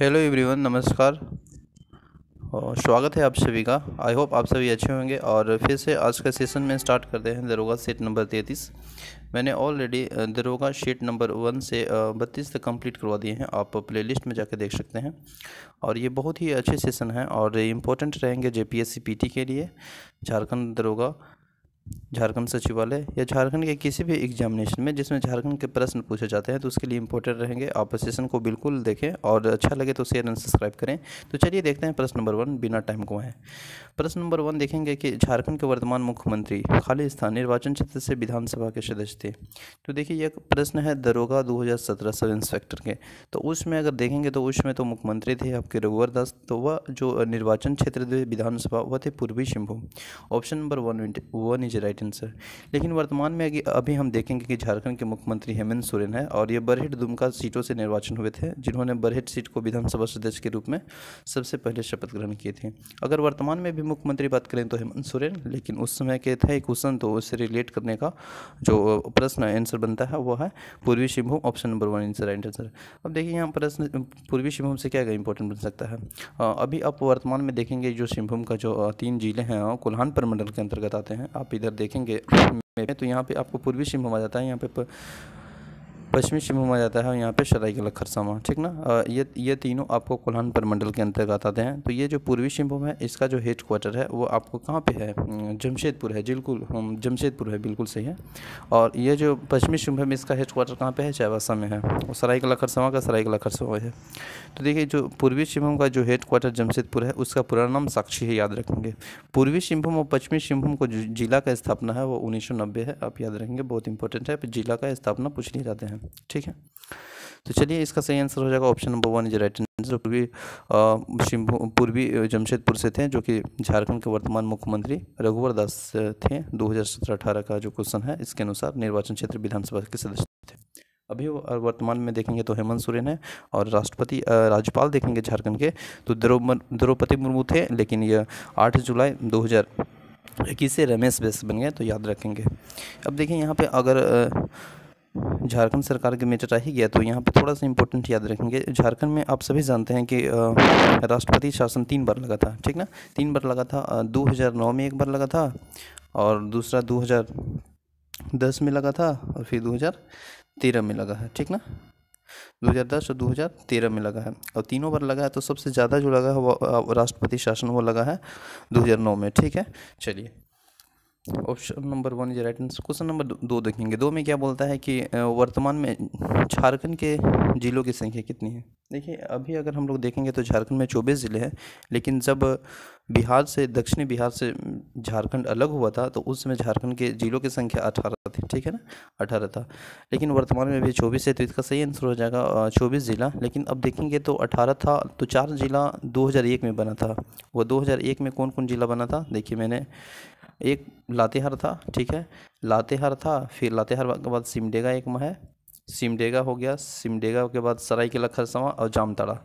hello everyone नमस्कार स्वागत है आप सभी का आई होप आप सभी अच्छे होंगे और फिर से आज का सेशन में स्टार्ट करते हैं दरोगा सेट नंबर तैंतीस मैंने ऑलरेडी दरोगा शीट नंबर वन से बत्तीस तक कंप्लीट करवा दिए हैं आप प्लेलिस्ट में जाकर देख सकते हैं और ये बहुत ही अच्छे सेशन हैं और इम्पोर्टेंट रहेंगे जे पी के लिए झारखंड दरोगा झारखंड सचिवालय या झारखंड के किसी भी एग्जामिनेशन में जिसमें झारखंड के प्रश्न पूछे जाते हैं तो उसके लिए इंपॉर्टेंट रहेंगे आप सेशन को बिल्कुल देखें और अच्छा लगे तो शेयर एंड सब्सक्राइब करें तो चलिए देखते हैं प्रश्न नंबर वन बिना टाइम को है प्रश्न नंबर वन देखेंगे कि झारखंड के वर्तमान मुख्यमंत्री खालिस्तान निर्वाचन क्षेत्र से विधानसभा के सदस्य थे तो देखिए यह प्रश्न है दरोगा दो सब इंस्पेक्टर के तो उसमें अगर देखेंगे तो उसमें तो मुख्यमंत्री थे आपके रघुवर दास तो वह जो निर्वाचन क्षेत्र विधानसभा वह थे पूर्वी Singhbhum option number one one is is right answer लेकिन वर्तमान में अभी हम देखेंगे कि झारखंड के मुख्यमंत्री हेमंत सोरेन है और ये बरहेट दुमका सीटों से निर्वाचन हुए थे जिन्होंने बरहेट सीट को विधानसभा सदस्य के रूप में सबसे पहले शपथ ग्रहण किए थे अगर वर्तमान में भी मुख्यमंत्री बात करें तो हेमंत सोरेन लेकिन उस समय के थे क्वेश्चन तो उससे रिलेट करने का जो प्रश्न आंसर बनता है वो है पूर्वी सिंहभूम ऑप्शन नंबर वन इंसर राइट आंसर अब देखिए यहाँ प्रश्न पूर्वी सिंहभूम से क्या इंपॉर्टेंट बन सकता है अभी आप वर्तमान में देखेंगे जो सिंहभूम का जो तीन जिले हैं कोल्हान परमंडल के अंतर्गत आते हैं आप इधर अगर देखेंगे तो यहाँ पे आपको पूर्वी सिंहभूम आ जाता है यहाँ पे पश्चिमी सिंहभूम आ जाता है और यहाँ पे सराई सरायकेला खरसावा ठीक ना ये ये तीनों आपको कोल्हान परमंडल के अंतर्गत आते हैं तो ये जो पूर्वी सिंहभूम है इसका जो हेड क्वार्टर है वो आपको कहाँ पे है जमशेदपुर है बिल्कुल जमशेदपुर है बिल्कुल सही है और ये जो पश्चिमी सिंहभूम इसका हेड क्वार्टर कहाँ पर है चाईबासा में है और सरायकेला खरसावा का सरायकेला खरसावा है तो देखिए जो पूर्वी सिंहभूम का जो हेड क्वार्टर जमशेदपुर है उसका पुराना नाम साक्षी है याद रखेंगे पूर्वी सिंहभूम और पश्चिमी सिंहभूम को जिला का स्थापना है वो उन्नीस है आप याद रखेंगे बहुत इंपॉर्टेंट है जिला का स्थापना पूछ नहीं जाते हैं हैं ठीक है तो चलिए इसका सही आंसर हो जाएगा option number one is right answer पूर्वी पूर्वी जमशेदपुर से थे जो कि झारखंड के वर्तमान मुख्यमंत्री रघुवर दास थे 2017-18 का जो क्वेश्चन है इसके अनुसार निर्वाचन क्षेत्र विधानसभा के सदस्य थे अभी वर्तमान में देखेंगे तो हेमंत सोरेन है और राष्ट्रपति राज्यपाल देखेंगे झारखंड के तो द्रौपदी मुर्मू थे लेकिन यह आठ जुलाई दो इक्कीस से रमेश बेस बन गए तो याद रखेंगे अब देखिए यहाँ पे अगर झारखंड सरकार के मेटर चटाही गया तो यहाँ पर थोड़ा सा इंपॉर्टेंट याद रखेंगे झारखंड में आप सभी जानते हैं कि राष्ट्रपति शासन तीन बार लगा था ठीक ना तीन बार लगा था 2009 में एक बार लगा था और दूसरा 2010 में लगा था और फिर 2013 में लगा है ठीक ना 2010 और 2013 में लगा है और तीनों बार लगा है तो सबसे ज़्यादा जो लगा है वो राष्ट्रपति शासन वो लगा है दो में ठीक है चलिए option number one is right answer question number दो देखेंगे दो में क्या बोलता है कि वर्तमान में झारखंड के ज़िलों की संख्या कितनी है देखिए अभी अगर हम लोग देखेंगे तो झारखंड में चौबीस ज़िले हैं लेकिन जब बिहार से दक्षिणी बिहार से झारखंड अलग हुआ था तो उस समय झारखंड के ज़िलों की संख्या अठारह थी ठीक है ना अठारह था लेकिन वर्तमान में भी चौबीस है तो इसका सही आंसर हो जाएगा चौबीस ज़िला लेकिन अब देखेंगे तो अठारह था तो चार ज़िला दो में बना था वो दो में कौन कौन ज़िला बना था देखिए मैंने एक लातेहार था ठीक है लातेहार था फिर लातेहार के बाद सिमडेगा एक में है सिमडेगा हो गया सिमडेगा के बाद सराय किला खरसवा और जामताड़ा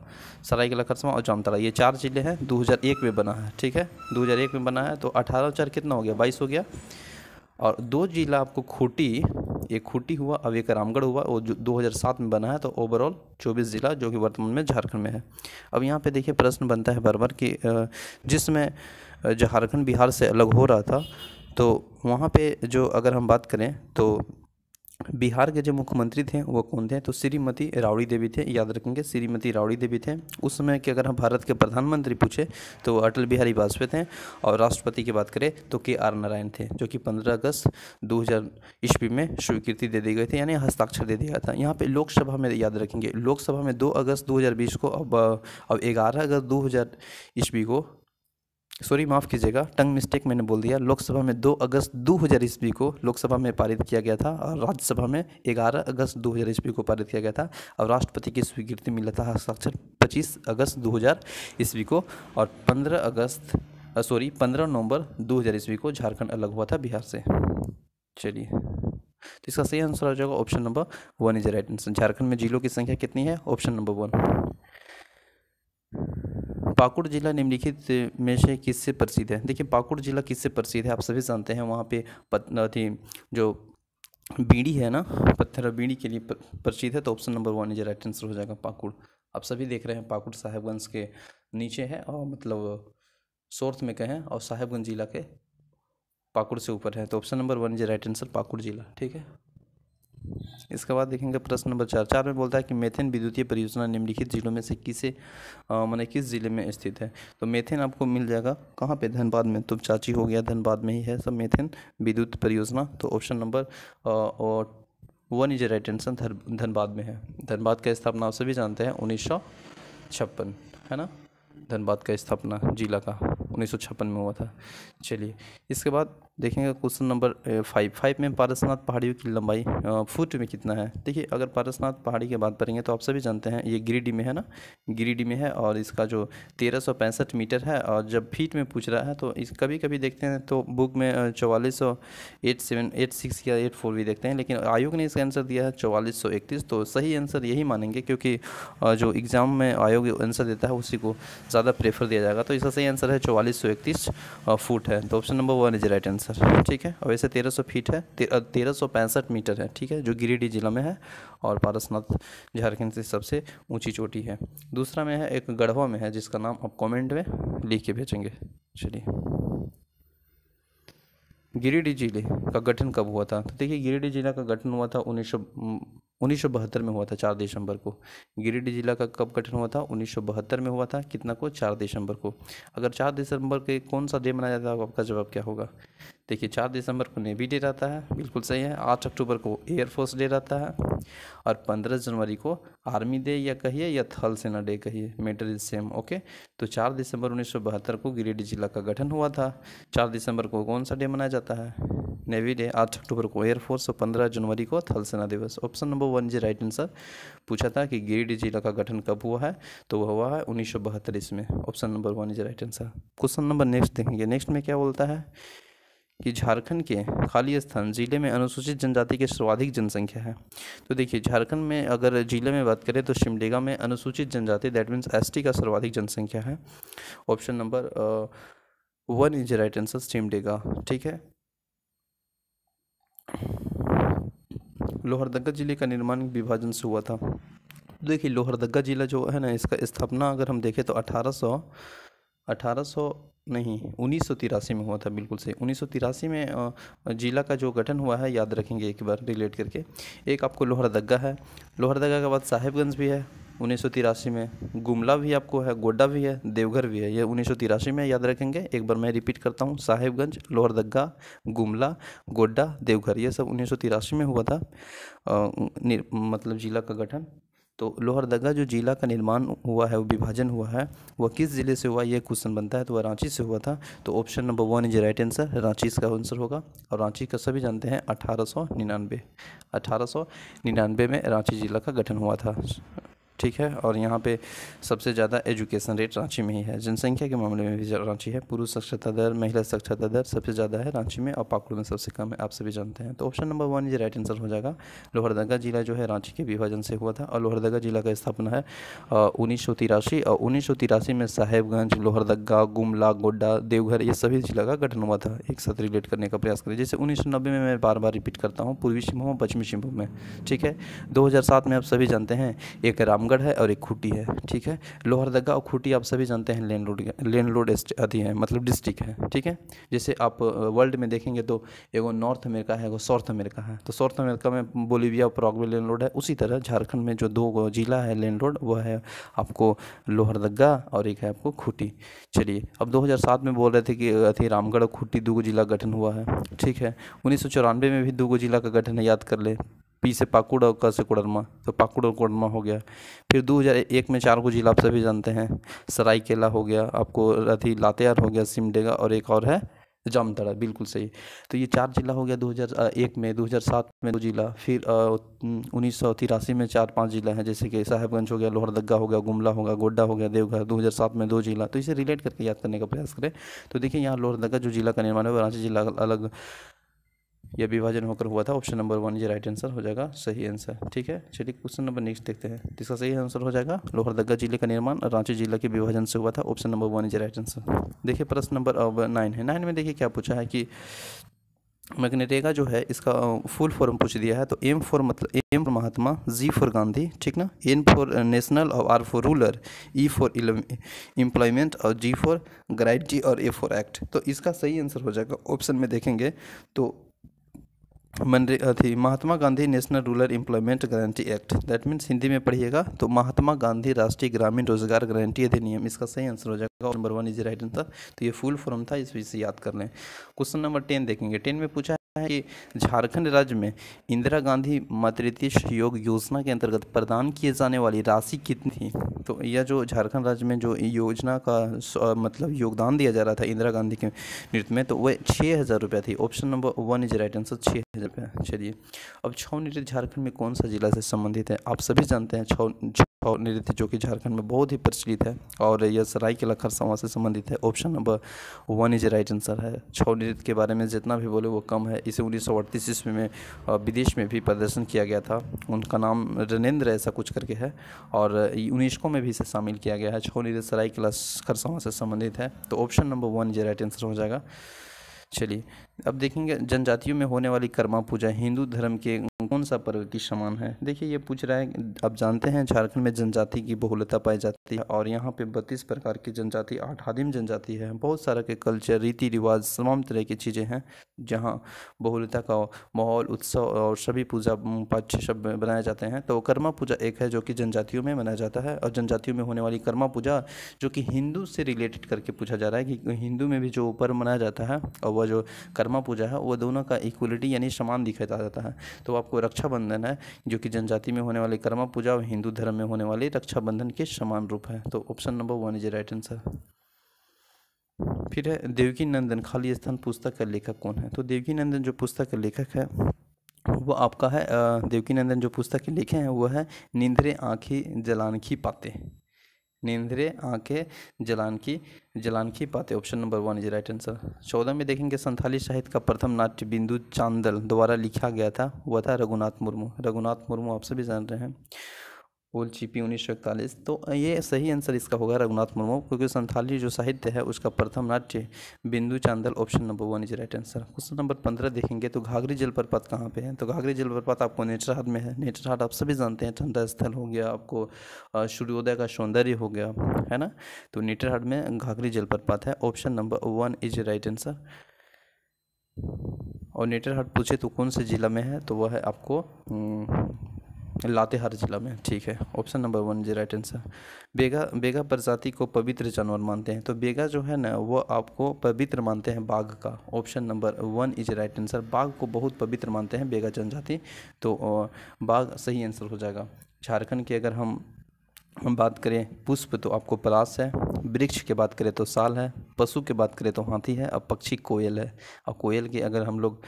सराय किला खरसवा और जामताड़ा ये चार ज़िले हैं 2001 में बना है ठीक है 2001 में बना है तो अठारह चार कितना हो गया बाईस हो गया और दो जिला आपको खूटी एक खूटी हुआ अब एक रामगढ़ हुआ वो जो दो में बना है तो ओवरऑल 24 ज़िला जो कि वर्तमान में झारखंड में है अब यहाँ पे देखिए प्रश्न बनता है बार बार कि जिसमें झारखंड बिहार से अलग हो रहा था तो वहाँ पे जो अगर हम बात करें तो बिहार के जो मुख्यमंत्री थे वो कौन थे तो श्रीमती रावड़ी देवी थे याद रखेंगे श्रीमती रावड़ी देवी थे उस समय के अगर हम भारत के प्रधानमंत्री पूछे तो अटल बिहारी वाजपेयी थे और राष्ट्रपति की बात करें तो के आर नारायण थे जो कि 15 अगस्त 2000 हज़ार ईस्वी में स्वीकृति दे दी गई थी यानी हस्ताक्षर दे दिया था यहाँ पर लोकसभा में याद रखेंगे लोकसभा में दो अगस्त दो को अब अब ग्यारह अगस्त दो ईस्वी को सॉरी माफ़ कीजिएगा टंग मिस्टेक मैंने बोल दिया लोकसभा में 2 अगस्त दो हज़ार ईस्वी को लोकसभा में पारित किया गया था और राज्यसभा में 11 अगस्त दो हज़ार ईस्वी को पारित किया गया था और राष्ट्रपति की स्वीकृति मिला था हस्ताक्षर 25 अगस्त दो हज़ार ईस्वी को और 15 अगस्त सॉरी 15 नवंबर दो हज़ार ईस्वी को झारखंड अलग हुआ था बिहार से चलिए तो इसका सही आंसर हो जाएगा option number one is right answer Jharkhand में जिलों की संख्या कितनी है ऑप्शन नंबर वन पाकुड़ ज़िला निम्नलिखित में से किससे प्रसिद्ध है देखिए पाकुड़ ज़िला किससे प्रसिद्ध है आप सभी जानते हैं वहाँ पे पतना थी जो बीड़ी है ना पत्थर बीड़ी के लिए प्रसिद्ध है तो option number one is right answer हो जाएगा पाकुड़ आप सभी देख रहे हैं पाकुड़ साहेबगंज के नीचे है और मतलब सोर्थ में कहें और साहेबगंज ज़िला के पाकुड़ से ऊपर है तो option number one is right answer Pakur ज़िला ठीक है इसके बाद देखेंगे प्रश्न नंबर चार चार में बोलता है कि मेथेन विद्युतीय परियोजना निम्नलिखित जिलों में से किसे मैंने किस जिले में स्थित है तो मेथेन आपको मिल जाएगा कहाँ पे धनबाद में तो चाची हो गया धनबाद में ही है सब मेथेन विद्युत परियोजना तो ऑप्शन नंबर और one is right answer Dhanbad में है धनबाद का स्थापना आप सभी जानते हैं उन्नीस छप्पन है ना धनबाद का स्थापना जिला का उन्नीस में हुआ था चलिए इसके बाद देखेंगे क्वेश्चन नंबर फाइव फाइव में पारसनाथ पहाड़ियों की लंबाई फुट में कितना है देखिए अगर पारसनाथ पहाड़ी की बात करेंगे तो आप सभी जानते हैं ये गिरिडीह में है ना गिरिडीह में है और इसका जो तेरह सौ पैंसठ मीटर है और जब फीट में पूछ रहा है तो इस कभी कभी देखते हैं तो बुक में चौवालीस सौ एट सेवन एट सिक्स या एट फोर भी देखते हैं लेकिन आयोग ने इसका आंसर दिया है चौवालीस सौ इकतीस तो सही आंसर यही मानेंगे क्योंकि जो एग्ज़ाम में आयोग आंसर देता है उसी को ज़्यादा प्रेफर दिया जाएगा तो इसका सही आंसर है चौवालीस सौ इकतीस फुट है तो option number one is right answer answer ठीक है और वैसे तेरह सौ फीट है तेरह सौ पैंसठ मीटर है ठीक है जो गिरिडीह जिला में है और पारसनाथ झारखंड से सबसे ऊंची चोटी है दूसरा में है एक गढ़वा में है जिसका नाम आप कमेंट में लिख के भेजेंगे चलिए गिरिडीह जिले का गठन कब हुआ था तो देखिए गिरिडीह जिला का गठन हुआ था उन्नीस उन्नीस में हुआ था चार दिसंबर को गिरिडीह जिला का कब गठन हुआ था उन्नीस में हुआ था कितना को चार दिसंबर को अगर चार दिसंबर के कौन सा डे मनाया जाता है आपका जवाब क्या होगा देखिए चार दिसंबर को नेवी डे रहता है बिल्कुल सही है आठ अक्टूबर को एयरफोर्स डे रहता है और पंद्रह जनवरी को आर्मी डे या कहिए या थल सेना डे कहिए मेटर इज सेम ओके तो चार दिसंबर उन्नीस को गिरिडीह जिला का गठन हुआ था चार दिसंबर को कौन सा डे मनाया जाता है नेवी डे आठ अक्टूबर को एयरफोर्स और पंद्रह जनवरी को थल सेना दिवस ऑप्शन नंबर वन जी राइट आंसर पूछा था कि गिरिडीह जिला का गठन कब हुआ है तो वह हुआ है उन्नीस सौ बहत्तर ईस्वी में option number one is right answer question number next देखेंगे नेक्स्ट में क्या बोलता है कि झारखंड के खाली स्थान ज़िले में अनुसूचित जनजाति के सर्वाधिक जनसंख्या है तो देखिए झारखंड में अगर ज़िले में बात करें तो शिमडेगा में अनुसूचित जनजाति दैट मीन्स एस का सर्वाधिक जनसंख्या है option number one is right answer Simdega ठीक है लोहरदगा ज़िले का निर्माण विभाजन से हुआ था देखिए लोहरदगा ज़िला जो है ना इसका स्थापना अगर हम देखें तो अठारह सौ अठारह सौ नहीं उन्नीस में हुआ था बिल्कुल सही उन्नीस में जिला का जो गठन हुआ है याद रखेंगे एक बार रिलेट करके एक आपको लोहरदगा है लोहरदगा के बाद साहिबगंज भी है उन्नीस में गुमला भी आपको है गोड्डा भी है देवघर भी है यह उन्नीस में याद रखेंगे एक बार मैं रिपीट करता हूँ साहिबगंज लोहरदगा गुमला गोड्डा देवघर यह सब उन्नीस में हुआ था आ, मतलब ज़िला का गठन तो लोहरदगा जो जिला का निर्माण हुआ है विभाजन हुआ है वह किस ज़िले से हुआ ये क्वेश्चन बनता है तो वह रांची से हुआ था तो option number one is right answer Ranchi इसका आंसर होगा और रांची का सभी जानते हैं अठारह सौ निन्यानवे अठारह सौ निन्यानवे में रांची ज़िला का गठन हुआ था ठीक है और यहाँ पे सबसे ज़्यादा एजुकेशन रेट रांची में ही है जनसंख्या के मामले में भी रांची है पुरुष साक्षरता दर महिला साक्षरता दर सबसे ज़्यादा है रांची में और पाकुड़ में सबसे कम है आप सभी जानते हैं तो ऑप्शन नंबर वन ये राइट आंसर हो जाएगा लोहरदगा जिला जो है रांची के विभाजन से हुआ था और लोहरदगा जिला का स्थापना है उन्नीस और उन्नीस में साहेबगंज लोहरदगा गुमला गोड्डा देवघर ये सभी जिला का गठन हुआ था एक साथ रिलेट करने का प्रयास करें जैसे उन्नीस में मैं बार बार रिपीट करता हूँ पूर्वी सिंहभूम और पश्चिमी सिंहभूम में ठीक है दो में आप सभी जानते हैं एक राम रामगढ़ है और एक खूटी है ठीक है लोहरदगा और खूटी आप सभी जानते हैं लैंड रोड लैंड रोड अति है मतलब डिस्ट्रिक्ट है ठीक है जैसे आप वर्ल्ड में देखेंगे तो एगो नॉर्थ अमेरिका है एगो साउथ अमेरिका है तो साउथ अमेरिका में बोलीविया और प्रॉगवे लैंड रोड है उसी तरह झारखंड में जो दो जिला है लैंड रोड वह है आपको लोहरदगा और एक है आपको खूटी चलिए अब दो में बोल रहे थे कि अथी रामगढ़ और खूटी दो जिला गठन हुआ है ठीक है उन्नीस में भी दो जिला का गठन है याद कर ले पी से पाकुड़ और क से कोडरमा तो पाकुड़ और कोडरमा हो गया फिर 2001 में चार को जिला आप सभी जानते हैं सरायकेला हो गया आपको अथी लातेहार हो गया सिमडेगा और एक और है जामतड़ा बिल्कुल सही तो ये चार जिला हो गया 2001 में 2007 में दो जिला फिर उन्नीस सौ तिरासी में चार पांच जिला हैं जैसे कि साहेबगंज हो गया लोहरदगा हो गया गुमला हो गया गोड्डा हो गया देवघर 2007 में दो जिला तो इसे रिलेट करके याद करने का प्रयास करें तो देखिए यहाँ लोहरदगा जो जिला का निर्माण है वो रांची जिला अलग या विभाजन होकर हुआ था ऑप्शन नंबर वन ये राइट आंसर हो जाएगा सही आंसर ठीक है चलिए क्वेश्चन नंबर नेक्स्ट देखते हैं इसका सही आंसर हो जाएगा लोहरदगा जिले का निर्माण रांची जिला के विभाजन से हुआ था ऑप्शन नंबर वन ये राइट आंसर देखिए प्रश्न नंबर अब नाइन है नाइन में देखिए क्या पूछा है कि मैग्नेटेगा जो है इसका फुल फॉर्म पूछ दिया है तो एम फॉर मतलब M for Mahatma G for Gandhi ठीक ना एन फॉर नेशनल और R for rural E for employment और जी फॉर ग्रेविटी और ए फॉर एक्ट तो इसका सही आंसर हो जाएगा ऑप्शन में देखेंगे तो मनरे अथी Mahatma Gandhi national rural employment guarantee act that means Hindi में पढ़िएगा तो महात्मा गांधी राष्ट्रीय ग्रामीण रोजगार गारंटी अधिनियम इसका सही आंसर हो जाएगा number one is right answer तो ये फुल फॉर्म था इस वजह से याद कर लें क्वेश्चन नंबर टेन देखेंगे टेन में पूछा है कि झारखंड राज्य में इंदिरा गांधी मातृत्व सहयोग योजना के अंतर्गत प्रदान किए जाने वाली राशि कितनी थी तो यह जो झारखंड राज्य में जो योजना का मतलब योगदान दिया जा रहा था इंदिरा गांधी के नृत्य में तो वह छः हज़ार रुपया थी option number one is right answer छः हज़ार रुपया चलिए अब छौ नृत्य झारखंड में कौन सा जिला से संबंधित है आप सभी जानते हैं छौ छौ नृत्य जो कि झारखंड में बहुत ही प्रचलित है और यह सरायकेला खरसावां से संबंधित है option number one is right answer है छौ नृत्य के बारे में जितना भी बोले वो कम है इसे उन्नीस सौ अड़तीस ईस्वी में विदेश में भी प्रदर्शन किया गया था उनका नाम रनेंद्र ऐसा कुछ करके है और यूनेस्को में भी इसे शामिल किया गया है छोनी सराय किला खरसावां से संबंधित है तो ऑप्शन नंबर वन ये राइट आंसर हो जाएगा चलिए अब देखेंगे जनजातियों में होने वाली कर्मा पूजा हिंदू धर्म के कौन सा पर्व की समान है देखिए ये पूछ रहा है आप जानते हैं झारखंड में जनजाति की बहुलता पाई जाती है और यहाँ पे बत्तीस प्रकार की जनजाति आठ आदिम जनजाति है बहुत सारा के कल्चर रीति रिवाज तमाम तरह की चीज़ें हैं जहाँ बहुलता का माहौल उत्सव और सभी पूजा पाठ्य सब बनाए जाते हैं तो कर्मा पूजा एक है जो कि जनजातियों में मनाया जाता है और जनजातियों में होने वाली कर्मा पूजा जो कि हिंदू से रिलेटेड करके पूछा जा रहा है कि हिंदू में भी जो पर्व मनाया जाता है और वह जो कर्मा पूजा है वह दोनों का इक्वलिटी यानी समान दिखाया जाता है तो आप को रक्षाबंधन है जो कि जनजाति में होने वाले कर्मा पूजा और हिंदू धर्म में होने वाले रक्षाबंधन के समान रूप है तो option number one is right answer फिर है देवकी नंदन खाली स्थान पुस्तक का लेखक कौन है तो देवकी नंदन जो पुस्तक का लेखक है वो आपका है देवकी नंदन जो पुस्तक के लिखे हैं वो है निंद्रे आँखें जलानखी पाते नींद्रे आंखें जलान की जलान की पाते option number one is right answer चौदह में देखेंगे संथाली साहित्य का प्रथम नाट्य बिंदु चांदल द्वारा लिखा गया था वह था रघुनाथ मुर्मू रघुनाथ मुर्मू आप सभी जान रहे हैं पोल पी उन्नीस सौ इकतालीस तो ये सही आंसर इसका होगा रघुनाथ मुर्मू क्योंकि संथाली जो साहित्य है उसका प्रथम नाट्य बिंदु चांदल option number one is right answer question number पंद्रह देखेंगे तो घाघरी जलप्रपात कहाँ पे है तो घाघरी जलप्रपात आपको नेचरहाट में है नेचरहाट आप सभी जानते हैं ठंडा स्थल हो गया आपको सूर्योदय का सौंदर्य हो गया है ना तो नेचरहाट में घाघरी जलप्रपात है option number one is right answer और नेटरहाट पूछे तो कौन से ज़िला में है तो वह है आपको लातेहार जिला में ठीक है option number one is right answer Baiga Baiga प्रजाति को पवित्र जानवर मानते हैं तो बेगा जो है ना वो आपको पवित्र मानते हैं बाघ का option number one is right answer बाघ को बहुत पवित्र मानते हैं बेगा जनजाति तो बाघ सही आंसर हो जाएगा झारखंड की अगर हम हम बात करें पुष्प तो आपको पलास है वृक्ष के बात करें तो साल है पशु के बात करें तो हाथी है और पक्षी कोयल है और कोयल के अगर हम लोग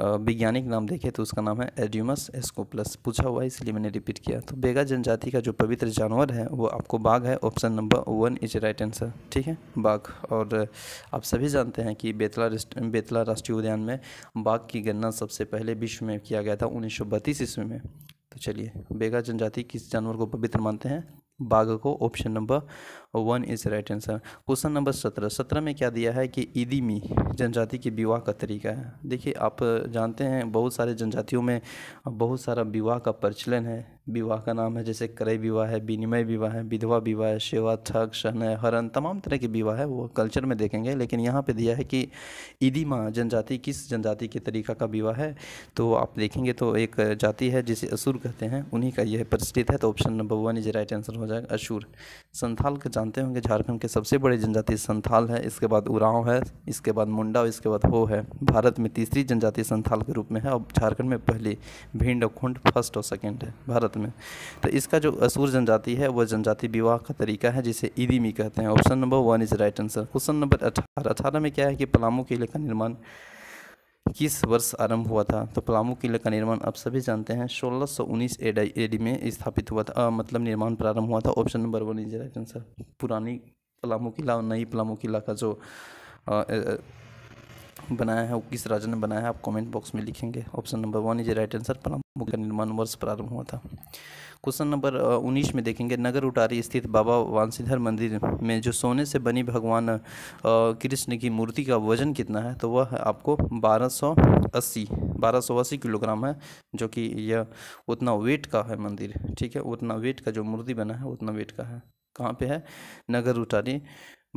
वैज्ञानिक नाम देखें तो उसका नाम है एड्यूमस एस्कोप्लस पूछा हुआ है इसलिए मैंने रिपीट किया तो बेगा जनजाति का जो पवित्र जानवर है वो आपको बाघ है option number one is right answer ठीक है बाघ और आप सभी जानते हैं कि बेतला बेतला राष्ट्रीय उद्यान में बाघ की गणना सबसे पहले विश्व में किया गया था उन्नीस ईस्वी में तो चलिए बेगा जनजाति किस जानवर को पवित्र मानते हैं बाघ को ऑप्शन नंबर और one is right answer question number सत्रह सत्रह में क्या दिया है कि ईदीमी जनजाति के विवाह का तरीका है देखिए आप जानते हैं बहुत सारे जनजातियों में बहुत सारा विवाह का प्रचलन है विवाह का नाम है जैसे करय विवाह है विनिमय विवाह है विधवा विवाह है सेवा ठग शहनय हरन तमाम तरह के विवाह है वो कल्चर में देखेंगे लेकिन यहाँ पे दिया है कि ईदी माँ जनजाति किस जनजाति के तरीका का विवाह है तो आप देखेंगे तो एक जाति है जिसे असुर कहते हैं उन्हीं का यह प्रचलित है तो option number one is right answer हो जाएगा असुर संथाल का जानते होंगे झारखंड के सबसे बड़े जनजाति संथाल है इसके बाद उरांव है इसके बाद मुंडा और इसके बाद हो है भारत में तीसरी जनजाति संथाल के रूप में है और झारखंड में पहली भिंड और खुंड फर्स्ट और सेकेंड है भारत में तो इसका जो असूर जनजाति है वह जनजाति विवाह का तरीका है जिसे ईदीमी कहते हैं option number one is right answer question number अठारह अठारह में क्या है कि पलामू किले का निर्माण किस वर्ष आरंभ हुआ था तो पलामू किले का निर्माण आप सभी जानते हैं 1619 एडी में स्थापित हुआ था आ, मतलब निर्माण प्रारंभ हुआ था option number one is right answer पुरानी पलामू किला और नई पलामू किला का जो आ, ए, बनाया है वो किस राजा ने बनाया है आप कमेंट बॉक्स में लिखेंगे option number one is right answer Palamu का निर्माण वर्ष प्रारंभ हुआ था क्वेश्चन नंबर उन्नीस में देखेंगे नगर उटारी स्थित बाबा वांसीधर मंदिर में जो सोने से बनी भगवान कृष्ण की मूर्ति का वजन कितना है तो वह आपको बारह सौ अस्सी बारह सौ अस्सी किलोग्राम है जो कि यह उतना वेट का है मंदिर ठीक है उतना वेट का जो मूर्ति बना है उतना वेट का है कहाँ पे है नगर उटारी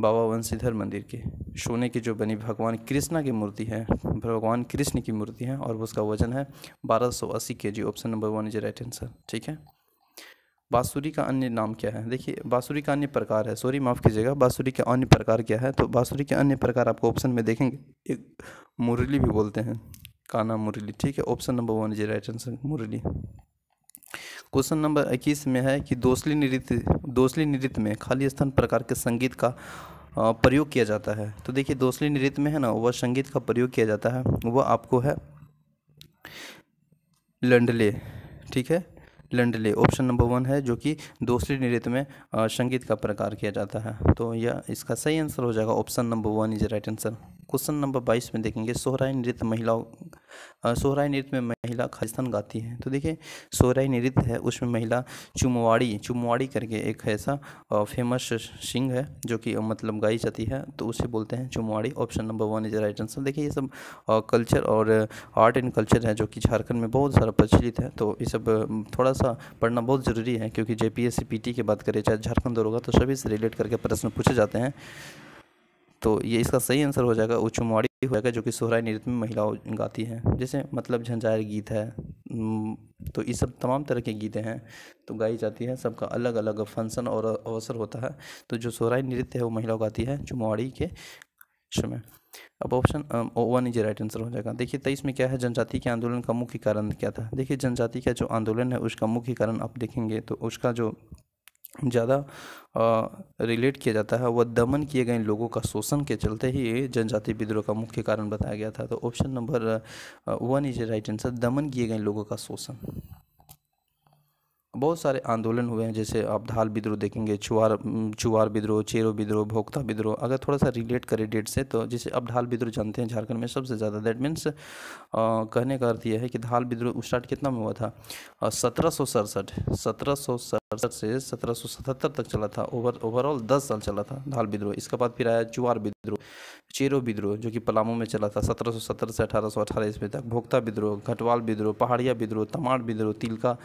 बाबा वंशीधर मंदिर के सोने की जो बनी भगवान कृष्णा की मूर्ति है भगवान कृष्ण की मूर्ति है और उसका वजन है बारह सौ अस्सी के जी option number one is right answer ठीक है बाँसुरी का अन्य नाम क्या है देखिए बाँसुरी का अन्य प्रकार है सॉरी माफ़ कीजिएगा बाँसुरी का अन्य प्रकार क्या है तो बाँसुरी के अन्य प्रकार आपको ऑप्शन में देखेंगे एक मुरली भी बोलते हैं काना मुरली ठीक है option number one is right answer मुरली क्वेश्चन नंबर इक्कीस में है कि दोसली नृत्य दोसली नृत्य में खाली स्थान प्रकार के संगीत का प्रयोग किया जाता है तो देखिए दोसली नृत्य में है ना वह संगीत का प्रयोग किया जाता है वह आपको है लंडले ठीक है लंडले ऑप्शन नंबर वन है जो कि दोसरी नृत्य में संगीत का प्रकार किया जाता है तो यह इसका सही आंसर हो जाएगा option number one is right answer question number बाईस में देखेंगे सोहराई नृत्य महिलाओं सोहराई नृत्य में महिला खालिस्तान गाती है तो देखिए सोहराई नृत्य है उसमें महिला चुमवाड़ी चुमवाड़ी करके एक ऐसा फेमस सिंग है जो कि मतलब गाई जाती है तो उसे बोलते हैं चुमवाड़ी option number one is right answer देखिए ये सब कल्चर और आर्ट एंड कल्चर है जो कि झारखंड में बहुत सारा प्रचलित है तो ये सब थोड़ा सा पढ़ना बहुत ज़रूरी है क्योंकि J P S C P T की बात करें चाहे झारखंड होगा तो सभी से रिलेट करके प्रश्न पूछे जाते हैं तो ये इसका सही आंसर हो जाएगा उचुमाड़ी हो जाएगा जो कि सोहराई नृत्य में महिलाओं गाती हैं जैसे मतलब झंझार गीत है तो ये सब तमाम तरह के गीतें हैं तो गाई जाती है सबका अलग अलग फंक्शन और अवसर होता है तो जो सोहराई नृत्य है वो महिलाओं गाती है चुमाड़ी के समय अब option one is right answer हो जाएगा देखिए तेईस में क्या है जनजाति के आंदोलन का मुख्य कारण क्या था देखिए जनजाति का जो आंदोलन है उसका मुख्य कारण आप देखेंगे तो उसका जो ज़्यादा रिलेट किया जाता है वह दमन किए गए लोगों का शोषण के चलते ही जनजाति विद्रोह का मुख्य कारण बताया गया था तो option number one is right answer दमन किए गए लोगों का शोषण बहुत सारे आंदोलन हुए हैं जैसे आप धाल विद्रोह देखेंगे छुआर छुआर विद्रोह चेरो विद्रोह भोक्ता विद्रोह अगर थोड़ा सा रिलेट करें डेट से तो जैसे अब धाल विद्रोह जानते हैं झारखंड में सबसे ज़्यादा दैट मीन्स कहने का अर्थ यह है कि धाल विद्रोह स्टार्ट कितना में हुआ था सत्रह सौ सड़सठ सत्रह सौ सड़सठ से सत्रह सौ सतहत्तर तक चला था ओवर ओवरऑल दस साल चला था धाल विद्रोह इसके बाद फिर आया चुआर विद्रोह चेरो विद्रोह जो कि पलामू में चला था सत्रह सौ सत्तर से अठारह सौ अठारह ईस्वी तक भोक्ता विद्रोह घटवाल विद्रोह पहाड़िया विद्रोह तमाड़ विद्रोह तिलका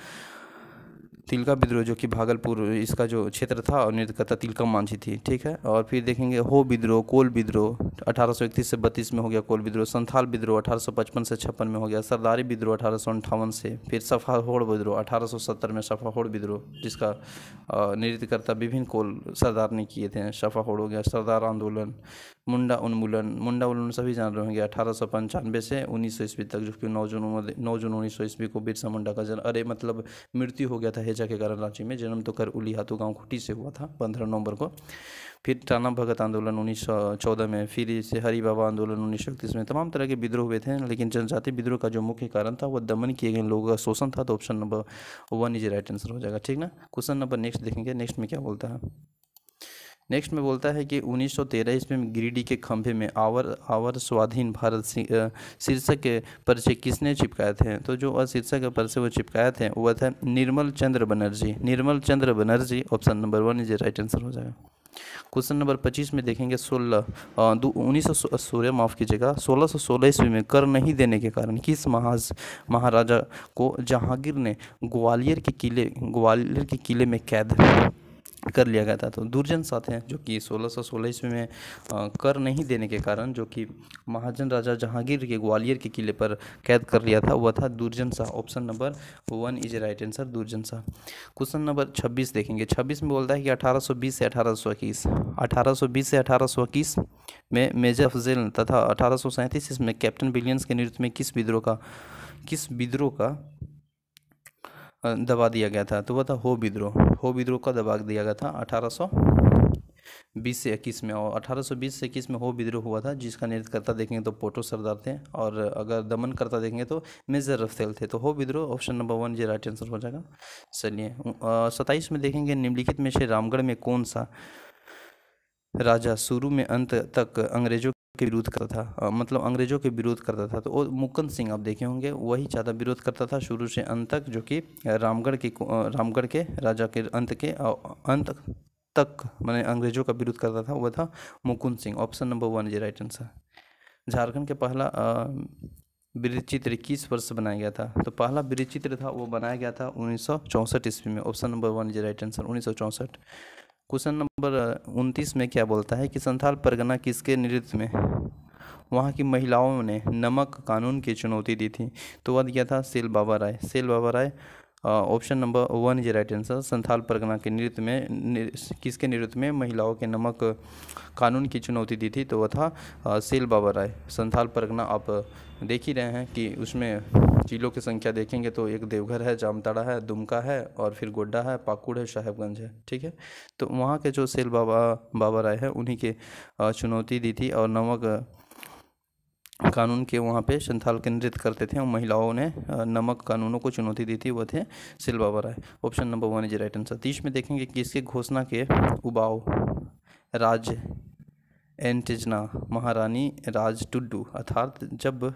तिलका विद्रोह जो कि भागलपुर इसका जो क्षेत्र था और निर्गता तिलका मांझी थी ठीक है और फिर देखेंगे हो विद्रोह कोल विद्रोह अठारह से बत्तीस में हो गया कोल विद्रोह संथाल विद्रोह अठारह से छप्पन में हो गया सरदारी विद्रोह अठारह से फिर सफाहोड़ विद्रोह अठारह में सफाहोड़ विद्रोह जिसका नृत्यकर्ता विभिन्न कोल सरदार ने किए थे सफाहोड़ हो गया सरदार आंदोलन मुंडा उन्मूलन मुंडा उन्मूलन सभी जान रहे होंगे अठारह सौ पंचानवे से उन्नीस सौ ईस्वी तक जो कि नौ जून नौ जून उन्नीस सौ ईस्वी को बिरसा मुंडा का जन्म अरे मतलब मृत्यु हो गया था हेजा के कारण रांची में जन्म तो कर हाथों गाँव खुटी से हुआ था पंद्रह नवंबर को फिर टाना भगत आंदोलन उन्नीस सौ चौदह में फिर इसे हरी बाबा आंदोलन उन्नीस सौ इकतीस में तमाम तरह के विद्रोह हुए थे लेकिन जनजाति विद्रोह का जो मुख्य कारण था वह दमन किए गए लोगों का शोषण था तो option number one is right answer हो जाएगा ठीक ना क्वेश्चन नंबर नेक्स्ट देखेंगे नेक्स्ट में क्या बोलता है नेक्स्ट में बोलता है कि 1913 ईस्वी में गिरिडीह के खंभे में आवर आवर स्वाधीन भारत शीर्षक के पर्चे किसने चिपकाए थे तो जो शीर्षक के पर्चे वो चिपकाए थे वह था Nirmal Chandra Banerjee Nirmal Chandra Banerjee option number one is right answer हो जाएगा क्वेश्चन नंबर पच्चीस में देखेंगे सोलह दो उन्नीस सौ सोलह माफ़ कीजिएगा सोलह सौ सोलह ईस्वी में कर नहीं देने के कारण किस महाज महाराजा को जहांगीर ने ग्वालियर के किले ग्वालियर के किले में कैद कर लिया गया था तो दुर्जन साथ हैं जो कि सोलह सौ सोलह ईस्वी में कर नहीं देने के कारण जो कि महाजन राजा जहांगीर के ग्वालियर के किले पर कैद कर लिया था वह था Durjan Shah option number one is right answer Durjan Shah question number छब्बीस देखेंगे छब्बीस में बोलता है कि अठारह सौ बीस से अठारह सौ इक्कीस अठारह सौ बीस से अठारह सौ इक्कीस में मेजर अफजेल तथा अठारह सौ सैंतीस इसमें कैप्टन बिलियंस के नेतृत्व में किस विद्रोह का किस विद्रोह का दबा दिया गया था तो वह था हो विद्रोह हो विद्रोह का दबा दिया गया था 1820 से इक्कीस में और 1820 से इक्कीस में हो विद्रोह हुआ था जिसका नेतृत्वकर्ता देखेंगे तो पोटो सरदार थे और अगर दमन करता देखेंगे तो मेजर रफ्तेल थे तो हो विद्रोह ऑप्शन नंबर वन ये राइट आंसर हो जाएगा चलिए सत्ताईस में देखेंगे निम्नलिखित में से रामगढ़ में कौन सा राजा शुरू में अंत तक अंग्रेजों के विरोध करता था मतलब अंग्रेज़ों के विरोध करता था तो वो मुकुंद सिंह आप देखे होंगे वही ज़्यादा विरोध करता था शुरू से अंत तक जो कि रामगढ़ के रामगढ़ के राजा के अंत के अंत तक मैंने अंग्रेज़ों का विरोध करता था वह था Mukund Singh option number one जी राइट आंसर झारखंड के पहला वृत्त चित्र किस वर्ष बनाया गया था तो पहला वृत्त चित्र था वो बनाया गया था उन्नीस ईस्वी में ऑप्शन नंबर वन जी राइट आंसर उन्नीस क्वेश्चन नंबर उनतीस में क्या बोलता है कि संथाल परगना किसके नेतृत्व में वहाँ की महिलाओं ने नमक कानून की चुनौती दी थी तो वह दिया था सेल बाबा राय सेल बाबा राय option number one is right answer Santhal Pargana के नृत्य में किसके नृत्य में महिलाओं के नमक कानून की चुनौती दी थी तो वह था सेल बाबा राय संथाल परगना आप देख ही रहे हैं कि उसमें जिलों की संख्या देखेंगे तो एक देवघर है जामताड़ा है दुमका है और फिर गोड्डा है पाकुड़ है साहेबगंज है ठीक है तो वहाँ के जो सेल बाबा बाबा राय है उन्हीं के चुनौती दी थी और नमक कानून के वहाँ पे संथाल केंद्रित करते थे और महिलाओं ने नमक कानूनों को चुनौती दी थी वह थे सिल्वा राय option number one is right answer तीस तो में देखेंगे कि इसके घोषणा के उबाव राज एंटिजना महारानी राज टुड्डू अर्थात जब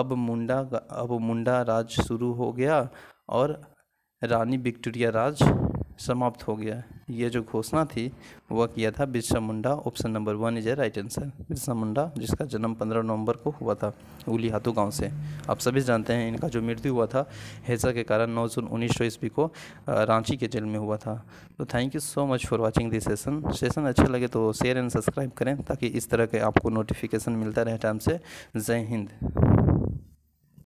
अब मुंडा अब मुंडा राज शुरू हो गया और रानी विक्टोरिया राज समाप्त हो गया ये जो घोषणा थी वह किया था Birsa Munda option number one is a right answer Birsa Munda जिसका जन्म पंद्रह नवंबर को हुआ था हाथू गाँव से आप सभी जानते हैं इनका जो मृत्यु हुआ था हैजा के कारण नौ जून उन्नीस सौ ईस्वी को रांची के जेल में हुआ था तो thank you so much for watching this session session अच्छा लगे तो शेयर एंड सब्सक्राइब करें ताकि इस तरह के आपको नोटिफिकेशन मिलता रहे टाइम से जय हिंद